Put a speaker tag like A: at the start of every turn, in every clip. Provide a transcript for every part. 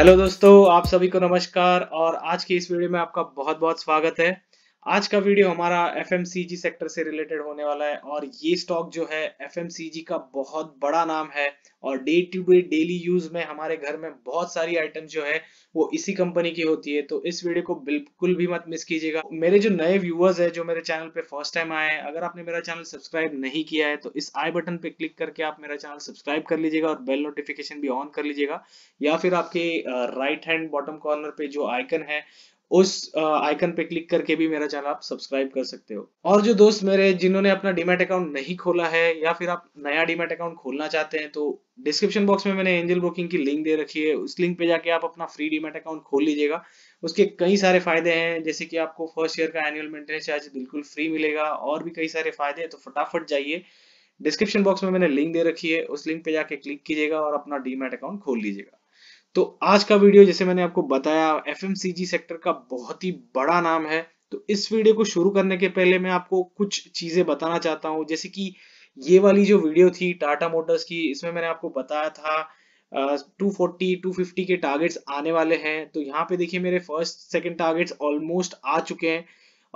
A: hello दोस्तों आप सभी को नमस्कार और आज की इस वीडियो में आपका बहुत बहुत स्वागत है आज का वीडियो हमारा एफ सेक्टर से रिलेटेड होने वाला है और ये स्टॉक जो है एफ का बहुत बड़ा नाम है और day to day daily use में हमारे घर में बहुत सारी आइटम जो है वो इसी कंपनी की होती है तो इस वीडियो को बिल्कुल भी मत मिस कीजिएगा मेरे जो नए व्यूअर्स है जो मेरे चैनल पे फर्स्ट टाइम आए हैं अगर आपने मेरा चैनल सब्सक्राइब नहीं किया है तो इस आई बटन पे क्लिक करके आप मेरा चैनल सब्सक्राइब कर लीजिएगा और बेल नोटिफिकेशन भी ऑन कर लीजिएगा या फिर आपके राइट हैंड बॉटम कॉर्नर पे जो आइकन है उस आइकन पे क्लिक करके भी मेरा चैनल आप सब्सक्राइब कर सकते हो और जो दोस्त मेरे जिन्होंने अपना डीमेट अकाउंट नहीं खोला है या फिर आप नया डीमेट अकाउंट खोलना चाहते हैं तो डिस्क्रिप्शन बॉक्स में मैंने एंजल ब्रोकिंग की लिंक दे रखी है उस लिंक पे जाके आप अपना फ्री डीमेट अकाउंट खोल लीजिएगा उसके कई सारे फायदे हैं जैसे कि आपको फर्स्ट ईयर का एनुअल मेंटेनेंस चार्ज बिल्कुल फ्री मिलेगा और भी कई सारे फायदे हैं तो फटाफट जाइए डिस्क्रिप्शन बॉक्स में मैंने लिंक दे रखी है उस लिंक पे जाके क्लिक कीजिएगा और अपना डीमेट अकाउंट खोल लीजिएगा तो आज का वीडियो जैसे मैंने आपको बताया एफ सेक्टर का बहुत ही बड़ा नाम है तो इस वीडियो को शुरू करने के पहले मैं आपको कुछ चीजें बताना चाहता हूँ जैसे कि ये वाली जो वीडियो थी टाटा मोटर्स की इसमें मैंने आपको बताया था टू फोर्टी टू फिफ्टी के टारगेट्स आने वाले हैं तो यहाँ पे देखिए मेरे फर्स्ट सेकंड टारगेट्स ऑलमोस्ट आ चुके हैं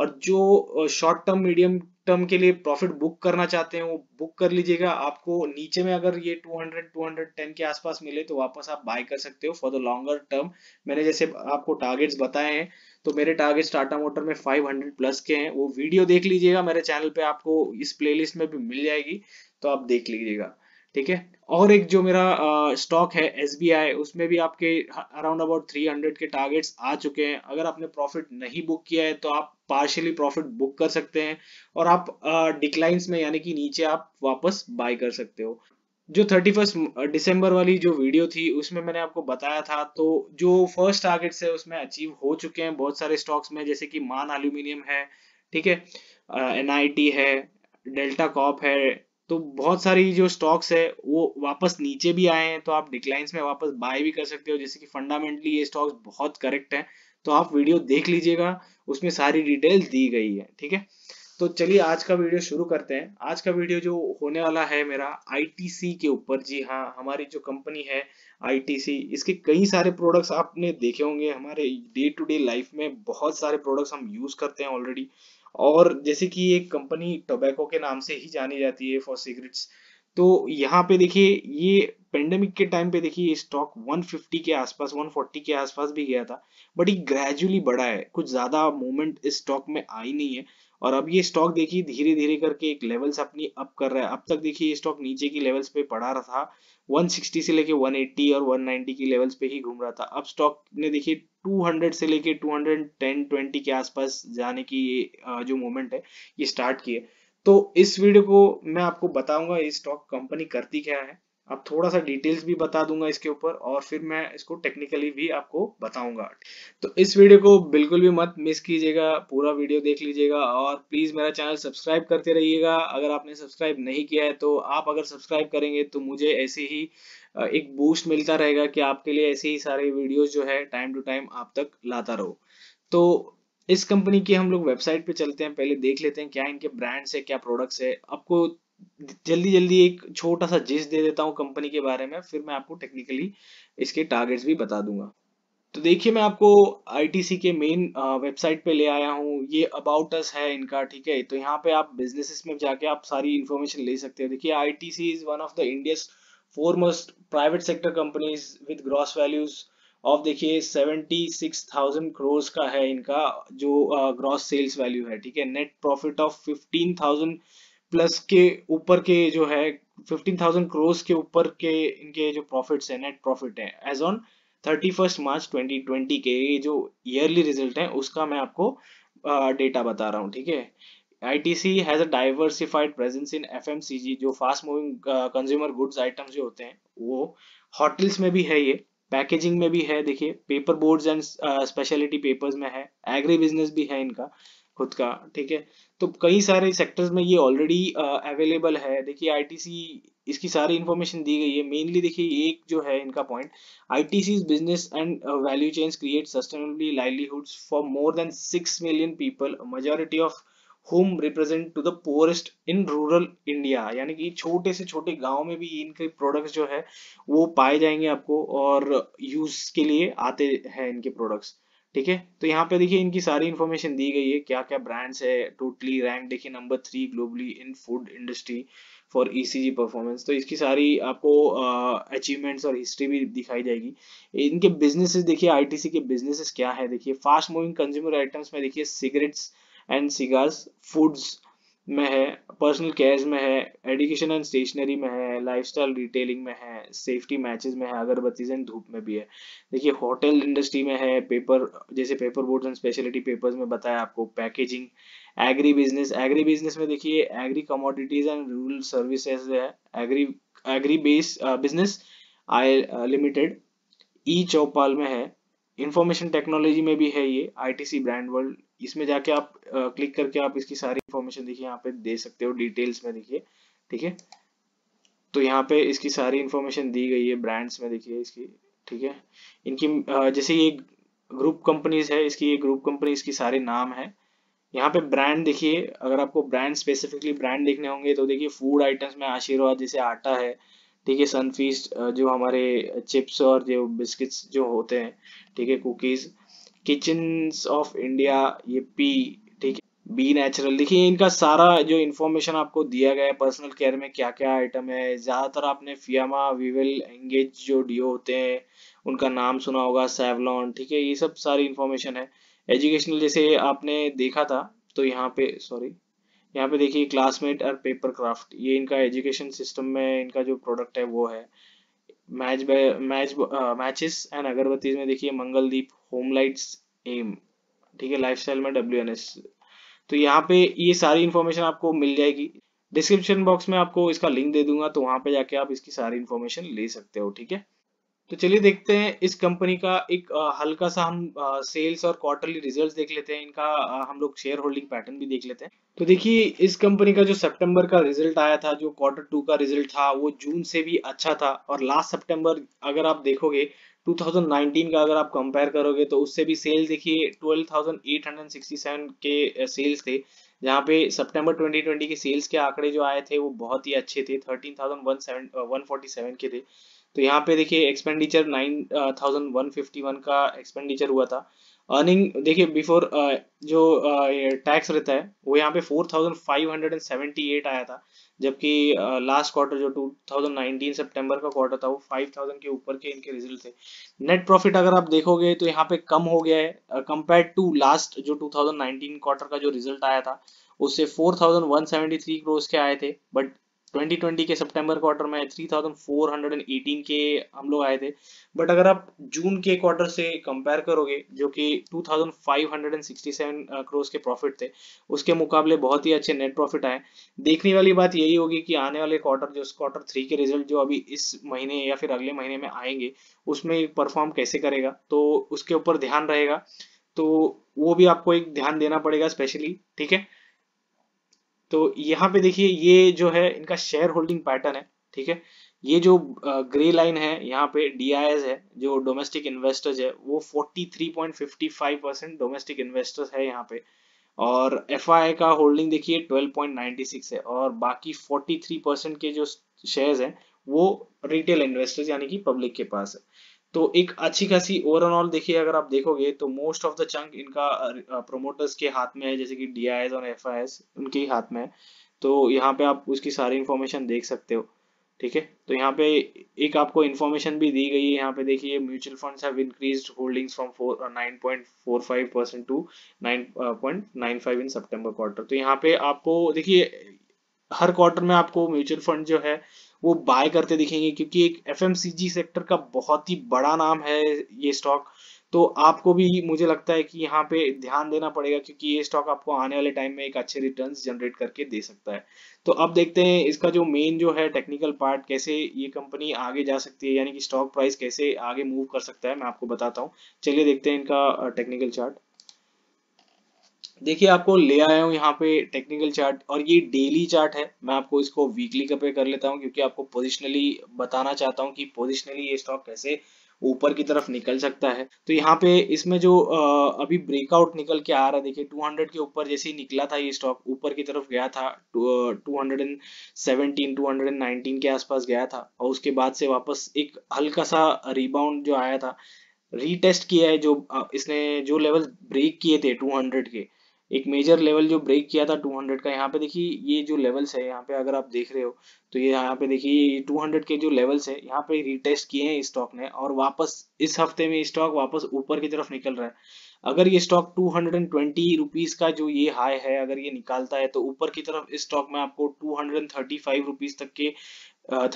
A: और जो शॉर्ट टर्म मीडियम टर्म के लिए प्रॉफिट बुक करना चाहते हैं वो बुक कर लीजिएगा आपको नीचे में अगर ये 200 210 के आसपास मिले तो वापस आप बाय कर सकते हो फॉर द लॉन्गर टर्म मैंने जैसे आपको टारगेट्स बताए हैं तो मेरे टारगेट्स टाटा मोटर में 500 प्लस के हैं वो वीडियो देख लीजिएगा मेरे चैनल पे आपको इस प्लेलिस्ट में भी मिल जाएगी तो आप देख लीजिएगा ठीक है और एक जो मेरा स्टॉक है एस उसमें भी आपके अराउंड अबाउट 300 के टारगेट्स आ चुके हैं अगर आपने प्रॉफिट नहीं बुक किया है तो आप पार्शियली प्रॉफिट बुक कर सकते हैं और आप डिक्लाइंस में यानी कि नीचे आप वापस बाय कर सकते हो जो थर्टी फर्स्ट डिसम्बर वाली जो वीडियो थी उसमें मैंने आपको बताया था तो जो फर्स्ट टारगेट्स है उसमें अचीव हो चुके हैं बहुत सारे स्टॉक्स में जैसे कि मान एल्यूमिनियम है ठीक है एनआईटी है डेल्टा कॉप है तो बहुत सारी जो स्टॉक्स है वो वापस नीचे भी आए हैं तो आप डिक्लाइंस में वापस बाय भी कर सकते हो जैसे कि फंडामेंटली ये स्टॉक्स बहुत करेक्ट है तो आप वीडियो देख लीजिएगा उसमें सारी डिटेल दी गई है ठीक है तो चलिए आज का वीडियो शुरू करते हैं आज का वीडियो जो होने वाला है मेरा आईटीसी के ऊपर जी हाँ हमारी जो कंपनी है आईटीसी इसके कई सारे प्रोडक्ट्स आपने देखे होंगे हमारे डे टू डे लाइफ में बहुत सारे प्रोडक्ट्स हम यूज करते हैं ऑलरेडी और जैसे कि एक कंपनी टोबैको के नाम से ही जानी जाती है फॉर सिगरेट्स तो यहाँ पे देखिए ये पेंडेमिक के टाइम पे देखिए स्टॉक 150 के आसपास 140 के आसपास भी गया था बट ये ग्रेजुअली बढ़ा है कुछ ज्यादा मूवमेंट इस स्टॉक में आई नहीं है और अब ये स्टॉक देखिए धीरे धीरे करके एक लेवल्स अपनी अप कर रहा है अब तक देखिए ये स्टॉक नीचे की लेवल्स पे पड़ा रहा था 160 से लेके 180 और 190 की लेवल्स पे ही घूम रहा था अब स्टॉक ने देखिए 200 से लेके 210 20 के आसपास जाने की ये जो मोमेंट है ये स्टार्ट की है तो इस वीडियो को मैं आपको बताऊंगा ये स्टॉक कंपनी करती क्या है अब थोड़ा सा डिटेल्स भी बता दूंगा इसके ऊपर और फिर मैं इसको टेक्निकली भी आपको बताऊंगा तो इस वीडियो को बिल्कुल भी मत मिस कीजिएगा पूरा वीडियो देख लीजिएगा और प्लीज़ मेरा चैनल सब्सक्राइब करते रहिएगा अगर आपने सब्सक्राइब नहीं किया है तो आप अगर सब्सक्राइब करेंगे तो मुझे ऐसे ही एक बूस्ट मिलता रहेगा कि आपके लिए ऐसे ही सारे वीडियो जो है टाइम टू टाइम आप तक लाता रहो तो इस कंपनी की हम लोग वेबसाइट पे चलते हैं पहले देख लेते हैं क्या इनके ब्रांड्स है क्या प्रोडक्ट्स है आपको जल्दी जल्दी एक छोटा सा जिस दे देता हूँ कंपनी के बारे में फिर मैं आपको टेक्निकली इसके टारगेट्स भी बता दूंगा तो देखिए मैं आपको आईटीसी के मेन वेबसाइट पे ले आया हूँ ये अबाउट अस है इनका ठीक है तो यहाँ पे आप बिजनेसेस में जाके आप सारी इन्फॉर्मेशन ले सकते हो देखिए ITC is one of the India's most private sector companies with gross values of देखिए सेवेंटी सिक्स थाउजेंड क्रोर्स का है इनका जो ग्रॉस सेल्स वैल्यू है ठीक है net profit of fifteen thousand plus के ऊपर के जो है 15,000 करोड़ के ऊपर के इनके जो प्रॉफिट्स है नेट प्रॉफिट है एज ऑन 31 मार्च 2020 के ये जो ईयरली रिजल्ट है उसका मैं आपको डेटा बता रहा हूँ ठीक है ITC has a diversified presence in FMCG जो fast moving consumer goods items जो होते हैं वो होटल्स में भी है ये पैकेजिंग में भी है देखिए paper boards and speciality papers में है एग्री बिजनेस भी है इनका खुद का ठीक है तो कई सारे सेक्टर्स में ये ऑलरेडी अवेलेबल है देखिए आईटीसी इसकी सारी इन्फॉर्मेशन दी गई है मेनली देखिए एक जो है इनका point ITC business and value change create sustainably livelihood for more than six million people majority of whom represent to the poorest in rural India यानी कि छोटे से छोटे गांव में भी इनके प्रोडक्ट्स जो है वो पाए जाएंगे आपको और यूज के लिए आते हैं इनके प्रोडक्ट्स ठीक है तो यहाँ पे देखिए इनकी सारी इन्फॉर्मेशन दी गई है क्या क्या ब्रांड्स है टोटली रैंक देखिए number three globally in food industry for ESG performance तो इसकी सारी आपको अचीवमेंट्स और हिस्ट्री भी दिखाई जाएगी इनके बिजनेसेस देखिए आईटीसी के बिजनेसेस क्या है देखिए फास्ट मूविंग कंज्यूमर आइटम्स में देखिए सिगरेट्स एंड सिगार्स फूड्स में है पर्सनल केयर्स में है एडुकेशन एंड स्टेशनरी में है लाइफस्टाइल रिटेलिंग में है सेफ्टी मैचेस में है अगरबत्तीज एंड धूप में भी है देखिए होटल इंडस्ट्री में है पेपर जैसे paper board and speciality papers में बताया आपको packaging agri business agri business में देखिए agri commodities and rural services है agri agri base business I limited e Choupal में है इंफॉर्मेशन टेक्नोलॉजी में भी है ये सी ब्रांड वर्ल्ड इसमें जाके आप क्लिक करके आप इसकी सारी इन्फॉर्मेशन देखिए यहाँ पे दे सकते हो डिटेल्स में देखिए ठीक है तो यहाँ पे इसकी सारी इन्फॉर्मेशन दी गई है ब्रांड्स में देखिए इसकी ठीक है इनकी जैसे ये ग्रुप कंपनीज है इसकी ये ग्रुप कंपनी इसकी सारे नाम है यहाँ पे ब्रांड देखिए अगर आपको ब्रांड स्पेसिफिकली ब्रांड देखने होंगे तो देखिए फूड आइटम्स में आशीर्वाद जैसे आटा है ठीक है सनफीस्ट जो हमारे चिप्स और जो बिस्किट्स जो होते हैं ठीक है कुकीज़ किचन्स ऑफ इंडिया ये पी ठीक है बी नेचुरल देखिए इनका सारा जो इन्फॉर्मेशन आपको दिया गया है पर्सनल केयर में क्या क्या आइटम है ज़्यादातर आपने फियामा वीविल एंगेज जो डीओ होते हैं उनका नाम सुना होगा सेवलॉन ठीक है ये सब सारी इन्फॉर्मेशन है एजुकेशनल जैसे आपने देखा था तो यहाँ पे सॉरी यहाँ पे देखिए क्लासमेट और पेपर क्राफ्ट ये इनका एजुकेशन सिस्टम में इनका जो प्रोडक्ट है वो है मैच मैच मैचेस एंड अगरबत्तीज में देखिए मंगलदीप होम लाइट्स एम ठीक है लाइफ में डब्ल्यू एन एस तो यहाँ पे ये सारी इन्फॉर्मेशन आपको मिल जाएगी डिस्क्रिप्शन बॉक्स में आपको इसका लिंक दे दूंगा तो वहां पे जाके आप इसकी सारी इन्फॉर्मेशन ले सकते हो ठीक है तो चलिए देखते हैं इस कंपनी का एक हल्का सा हम सेल्स और क्वार्टरली रिजल्ट्स देख लेते हैं इनका हम लोग शेयर होल्डिंग पैटर्न भी देख लेते हैं तो देखिए इस कंपनी का जो सितंबर का रिजल्ट आया था जो क्वार्टर टू का रिजल्ट था वो जून से भी अच्छा था और लास्ट सितंबर अगर आप देखोगे 2019 का अगर आप कंपेयर करोगे तो उससे भी सेल्स देखिए ट्वेल्व के सेल्स थे जहाँ पे सितंबर 2020 के सेल्स के आंकड़े जो आए थे वो बहुत ही अच्छे थे सेवन के थे तो यहाँ पे देखिए expenditure nine thousand one fifty one का एक्सपेंडिचर हुआ था अर्निंग देखिए बिफोर जो टैक्स रहता है वो यहाँ पे four thousand five hundred and seventy eight आया था जबकि लास्ट क्वार्टर जो टू थाउजेंड नाइनटीन सितंबर का क्वार्टर था वो फाइव थाउजेंड के ऊपर के इनके रिजल्ट थे नेट प्रॉफिट अगर आप देखोगे तो यहाँ पे कम हो गया है कंपेयर टू लास्ट जो टू थाउजेंड नाइनटीन क्वार्टर का जो रिजल्ट आया था उससे four thousand one seventy three crore के आए थे बट 2020 के सितंबर क्वार्टर में 3418 के हम लोग आए थे बट अगर आप जून के क्वार्टर से कंपेयर करोगे जो कि 2567 करोड़ के प्रॉफिट थे उसके मुकाबले बहुत ही अच्छे नेट प्रॉफिट आए देखने वाली बात यही होगी कि आने वाले क्वार्टर जो क्वार्टर थ्री के रिजल्ट जो अभी इस महीने या फिर अगले महीने में आएंगे उसमें परफॉर्म कैसे करेगा तो उसके ऊपर ध्यान रहेगा तो वो भी आपको एक ध्यान देना पड़ेगा स्पेशली ठीक है तो यहाँ पे देखिए ये जो है इनका शेयर होल्डिंग पैटर्न है ठीक है ये जो ग्रे लाइन है यहाँ पे डी है जो डोमेस्टिक इन्वेस्टर्स है वो 43.55 परसेंट डोमेस्टिक इन्वेस्टर्स है यहाँ पे और एफ का होल्डिंग देखिए 12.96 है और बाकी 43 परसेंट के जो शेयर्स हैं वो रिटेल इन्वेस्टर्स यानी कि पब्लिक के पास है तो एक अच्छी खासी ओवरऑल देखिए अगर आप देखोगे तो मोस्ट ऑफ द चंक इनका प्रोमोटर्स के हाथ में है जैसे कि डी और एफ उनके ही हाथ में है तो यहाँ पे आप उसकी सारी इन्फॉर्मेशन देख सकते हो ठीक है तो यहाँ पे एक आपको इन्फॉर्मेशन भी दी गई है यहाँ पे देखिए mutual funds have increased holdings from nine point four five percent to nine point nine five in सितंबर क्वार्टर तो यहाँ पे आपको देखिए हर क्वार्टर में आपको म्यूचुअल फंड जो है वो बाय करते दिखेंगे क्योंकि एक एफ सेक्टर का बहुत ही बड़ा नाम है ये स्टॉक तो आपको भी मुझे लगता है कि यहाँ पे ध्यान देना पड़ेगा क्योंकि ये स्टॉक आपको आने वाले टाइम में एक अच्छे रिटर्न्स जनरेट करके दे सकता है तो अब देखते हैं इसका जो मेन जो है टेक्निकल पार्ट कैसे ये कंपनी आगे जा सकती है यानी कि स्टॉक प्राइस कैसे आगे मूव कर सकता है मैं आपको बताता हूँ चलिए देखते हैं इनका टेक्निकल चार्ट देखिए आपको ले आया हूँ यहाँ पे टेक्निकल चार्ट और ये डेली चार्ट है मैं आपको इसको वीकली कंपेयर कर लेता हूँ क्योंकि आपको पोजिशनली बताना चाहता हूँ कि पोजिशनली ये स्टॉक कैसे ऊपर की तरफ निकल सकता है तो यहाँ पे इसमें जो अभी ब्रेकआउट निकल के आ रहा है देखिए 200 के ऊपर जैसे ही निकला था ये स्टॉक ऊपर की तरफ गया था 217 219 के आसपास गया था और उसके बाद से वापस एक हल्का सा रिबाउंड जो आया था रीटेस्ट किया है जो इसने जो लेवल ब्रेक किए थे 200 के एक मेजर लेवल जो ब्रेक किया था 200 का यहाँ पे देखिए ये जो लेवल्स है यहाँ पे अगर आप देख रहे हो तो ये यहाँ पे देखिए 200 के जो लेवल्स है यहाँ पे रिटेस्ट किए हैं स्टॉक ने और वापस इस हफ्ते में स्टॉक वापस ऊपर की तरफ निकल रहा है अगर ये स्टॉक टू हंड्रेड का जो ये हाई है अगर ये निकालता है तो ऊपर की तरफ इस स्टॉक में आपको टू हंड्रेड तक के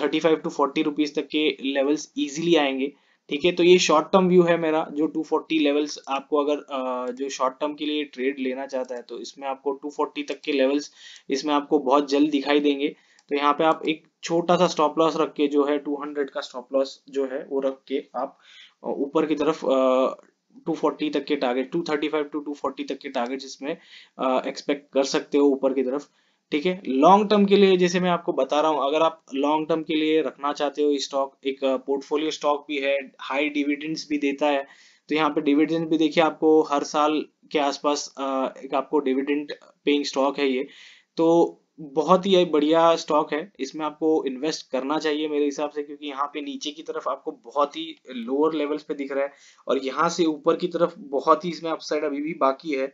A: thirty five to forty rupees तक के लेवल्स इजिली आएंगे ठीक है तो ये शॉर्ट टर्म व्यू है मेरा जो 240 लेवल्स आपको अगर जो शॉर्ट टर्म के लिए ट्रेड लेना चाहता है तो इसमें आपको 240 तक के लेवल्स इसमें आपको बहुत जल्द दिखाई देंगे तो यहाँ पे आप एक छोटा सा स्टॉप लॉस रख के जो है 200 का स्टॉप लॉस जो है वो रख के आप ऊपर की तरफ टू तक के टारगेट टू टू टू तक के टारगेट इसमें एक्सपेक्ट कर सकते हो ऊपर की तरफ ठीक है लॉन्ग टर्म के लिए जैसे मैं आपको बता रहा हूं अगर आप लॉन्ग टर्म के लिए रखना चाहते हो स्टॉक एक पोर्टफोलियो स्टॉक भी है हाई डिविडेंड्स भी देता है तो यहाँ पे डिविडेंड भी देखिए आपको हर साल के आसपास एक आपको डिविडेंड पेइंग स्टॉक है ये तो बहुत ही बढ़िया स्टॉक है इसमें आपको इन्वेस्ट करना चाहिए मेरे हिसाब से क्योंकि यहाँ पे नीचे की तरफ आपको बहुत ही लोअर लेवल्स पे दिख रहा है और यहाँ से ऊपर की तरफ बहुत ही इसमें अपसाइड अभी भी बाकी है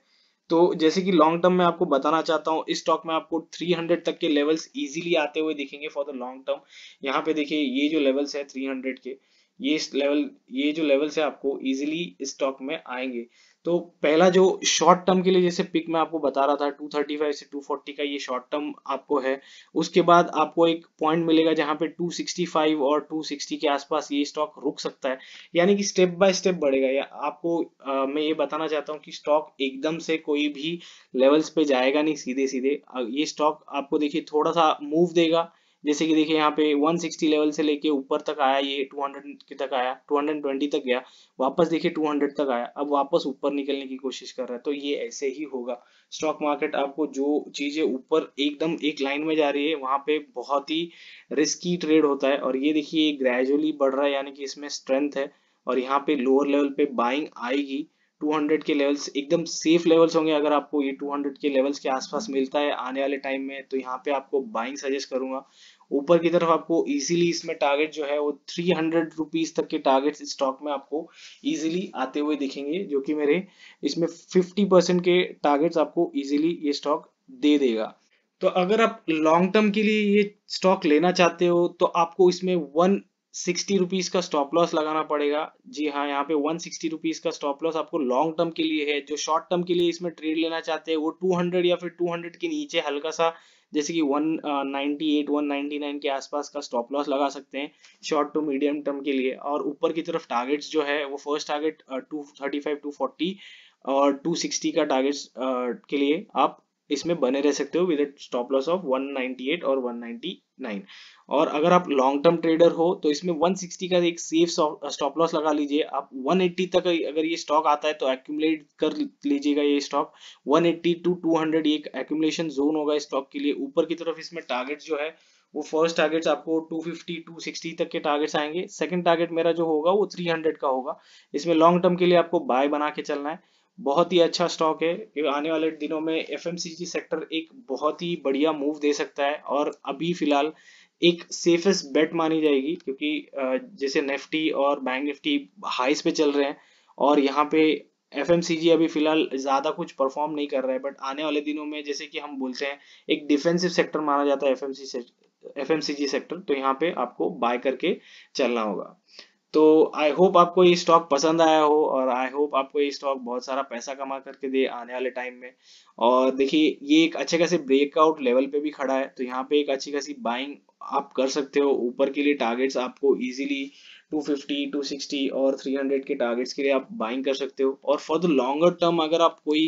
A: तो जैसे कि लॉन्ग टर्म में आपको बताना चाहता हूँ इस स्टॉक में आपको 300 तक के लेवल्स इजीली आते हुए दिखेंगे फॉर द लॉन्ग टर्म यहाँ पे देखिए ये जो लेवल्स है 300 के ये इस लेवल ये जो लेवल से आपको इजीली स्टॉक में आएंगे तो पहला जो शॉर्ट टर्म के लिए जैसे पिक मैं आपको बता रहा था 235 से 240 का ये शॉर्ट टर्म आपको है उसके बाद आपको एक पॉइंट मिलेगा जहां पे 265 और 260 के आसपास ये स्टॉक रुक सकता है यानी कि स्टेप बाय स्टेप बढ़ेगा या आपको आ, मैं ये बताना चाहता हूँ कि स्टॉक एकदम से कोई भी लेवल्स पे जाएगा नहीं सीधे सीधे ये स्टॉक आपको देखिए थोड़ा सा मूव देगा जैसे कि देखिए यहाँ पे 160 लेवल से लेके ऊपर तक आया ये 200 तक आया 220 तक गया वापस देखिए 200 तक आया अब वापस ऊपर निकलने की कोशिश कर रहा है तो ये ऐसे ही होगा स्टॉक मार्केट आपको जो चीजें ऊपर एकदम एक लाइन में जा रही है वहां पे बहुत ही रिस्की ट्रेड होता है और ये देखिए ग्रेजुअली बढ़ रहा है यानी कि इसमें स्ट्रेंथ है और यहाँ पे लोअर लेवल पे बाइंग आएगी 200 के लेवल्स एकदम सेफ लेवल्स होंगे अगर आपको ये 200 के लेवल्स के आसपास मिलता है आने वाले टाइम में तो यहाँ पे आपको बाइंग सजेस्ट करूंगा ऊपर की तरफ आपको इजीली इसमें टारगेट जो है वो थ्री हंड्रेड रुपीज तक के टारगेट्स स्टॉक में आपको इजीली आते हुए दिखेंगे जो कि मेरे इसमें फिफ्टी परसेंट के टारगेट्स आपको इजीली ये स्टॉक दे देगा तो अगर आप लॉन्ग टर्म के लिए ये स्टॉक लेना चाहते हो तो आपको इसमें वन सिक्सटी रुपीज का स्टॉप लॉस लगाना पड़ेगा जी हाँ यहाँ पे वन सिक्सटी रुपीज का स्टॉप लॉस आपको लॉन्ग टर्म के लिए है जो शॉर्ट टर्म के लिए इसमें ट्रेड लेना चाहते हैं वो टू हंड्रेड या फिर टू हंड्रेड के नीचे हल्का सा जैसे कि 198 199 uh, के आसपास का स्टॉप लॉस लगा सकते हैं शॉर्ट टू मीडियम टर्म के लिए और ऊपर की तरफ टारगेट्स जो है वो फर्स्ट टारगेट 235 240 और 260 का टारगेट्स uh, के लिए आप इसमें बने रह सकते हो विद स्टॉप लॉस ऑफ 198 और 199 और अगर आप लॉन्ग टर्म ट्रेडर हो तो इसमें 160 का एक सेफ स्टॉप लॉस लगा लीजिए आप 180 तक अगर ये स्टॉक आता है तो एक्यूमुलेट कर लीजिएगा ये स्टॉक 180 टू 200 ये एक्यूमुलेशन जोन होगा स्टॉक के लिए ऊपर की तरफ इसमें टारगेट जो है वो फर्स्ट टारगेट्स आपको 250, 260 तक के टारगेट्स आएंगे सेकंड टारगेट मेरा जो होगा वो 300 का होगा इसमें लॉन्ग टर्म के लिए आपको बाय बना के चलना है बहुत ही अच्छा स्टॉक है आने वाले दिनों में एफ सेक्टर एक बहुत ही बढ़िया मूव दे सकता है और अभी फिलहाल एक सेफेस्ट बेट मानी जाएगी क्योंकि जैसे निफ्टी और बैंक निफ्टी हाइस पे चल रहे हैं और यहाँ पे एफ अभी फिलहाल ज़्यादा कुछ परफॉर्म नहीं कर रहा है बट आने वाले दिनों में जैसे कि हम बोलते हैं एक डिफेंसिव सेक्टर माना जाता है एफ एफ सेक्टर तो यहाँ पे आपको बाय करके चलना होगा तो आई होप आपको ये स्टॉक पसंद आया हो और आई होप आपको ये स्टॉक बहुत सारा पैसा कमा करके दे आने वाले टाइम में और देखिए ये एक अच्छे खासे ब्रेकआउट लेवल पे भी खड़ा है तो यहाँ पे एक अच्छी खासी बाइंग आप कर सकते हो ऊपर के लिए टारगेट्स आपको इजीली 250, 260 और 300 के टारगेट्स के लिए आप बाइंग कर सकते हो और फॉर द लॉन्गर टर्म अगर आप कोई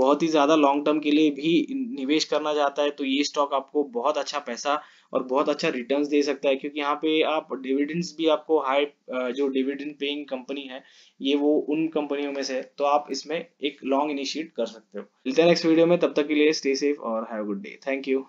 A: बहुत ही ज़्यादा लॉन्ग टर्म के लिए भी निवेश करना चाहता है तो ये स्टॉक आपको बहुत अच्छा पैसा और बहुत अच्छा रिटर्न दे सकता है क्योंकि यहाँ पे आप डिविडेंड्स भी आपको हाई जो डिविडेंड पेइंग कंपनी है ये वो उन कंपनियों में से है तो आप इसमें एक लॉन्ग इनिशिएट कर सकते हो मिलते हैं नेक्स्ट वीडियो में तब तक के लिए स्टे सेफ और have good day thank you